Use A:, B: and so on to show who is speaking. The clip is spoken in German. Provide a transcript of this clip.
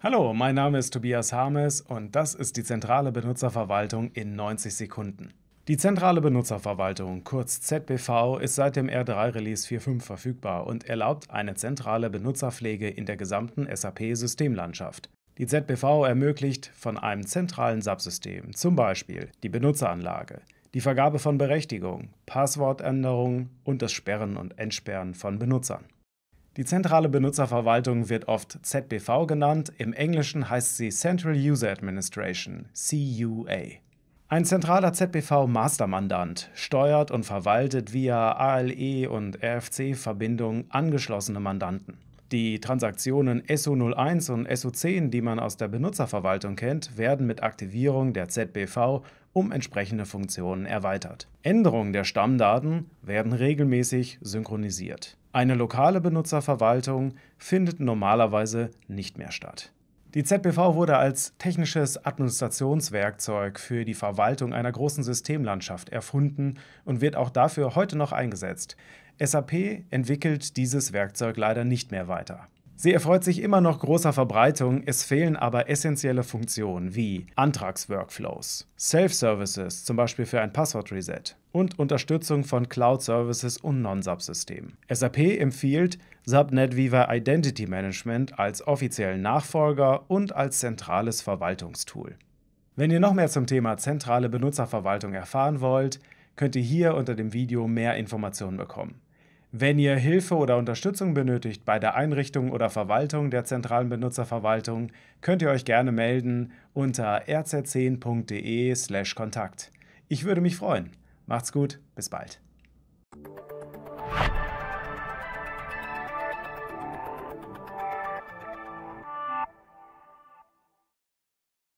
A: Hallo, mein Name ist Tobias Harmes und das ist die zentrale Benutzerverwaltung in 90 Sekunden. Die zentrale Benutzerverwaltung, kurz ZBV, ist seit dem R3-Release 4.5 verfügbar und erlaubt eine zentrale Benutzerpflege in der gesamten SAP-Systemlandschaft. Die ZBV ermöglicht von einem zentralen Subsystem, zum Beispiel die Benutzeranlage, die Vergabe von Berechtigungen, Passwortänderungen und das Sperren und Entsperren von Benutzern. Die zentrale Benutzerverwaltung wird oft ZBV genannt, im Englischen heißt sie Central User Administration, CUA. Ein zentraler ZBV-Mastermandant steuert und verwaltet via ALE und RFC-Verbindung angeschlossene Mandanten. Die Transaktionen SO01 und SO10, die man aus der Benutzerverwaltung kennt, werden mit Aktivierung der ZBV um entsprechende Funktionen erweitert. Änderungen der Stammdaten werden regelmäßig synchronisiert. Eine lokale Benutzerverwaltung findet normalerweise nicht mehr statt. Die ZBV wurde als technisches Administrationswerkzeug für die Verwaltung einer großen Systemlandschaft erfunden und wird auch dafür heute noch eingesetzt. SAP entwickelt dieses Werkzeug leider nicht mehr weiter. Sie erfreut sich immer noch großer Verbreitung, es fehlen aber essentielle Funktionen wie Antragsworkflows, Self-Services, zum Beispiel für ein Passwortreset, und Unterstützung von Cloud-Services und non sub systemen SAP empfiehlt Subnet Viva Identity Management als offiziellen Nachfolger und als zentrales Verwaltungstool. Wenn ihr noch mehr zum Thema zentrale Benutzerverwaltung erfahren wollt, könnt ihr hier unter dem Video mehr Informationen bekommen. Wenn ihr Hilfe oder Unterstützung benötigt bei der Einrichtung oder Verwaltung der zentralen Benutzerverwaltung, könnt ihr euch gerne melden unter rz10.de/kontakt. Ich würde mich freuen. Macht's gut, bis bald.